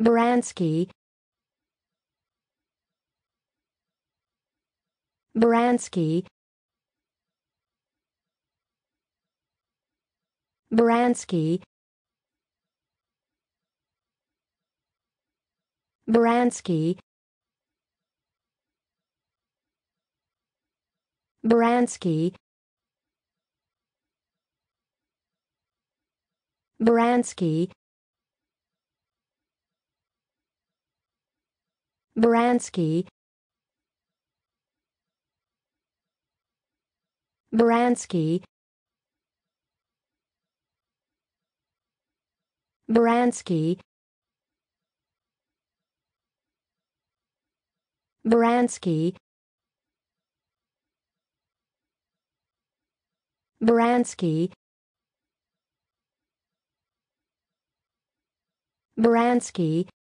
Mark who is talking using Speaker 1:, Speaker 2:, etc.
Speaker 1: Baranski Baranski Baranski Baranski Baranski Baranski Baranski Baranski Baranski Baranski Baranski Baranski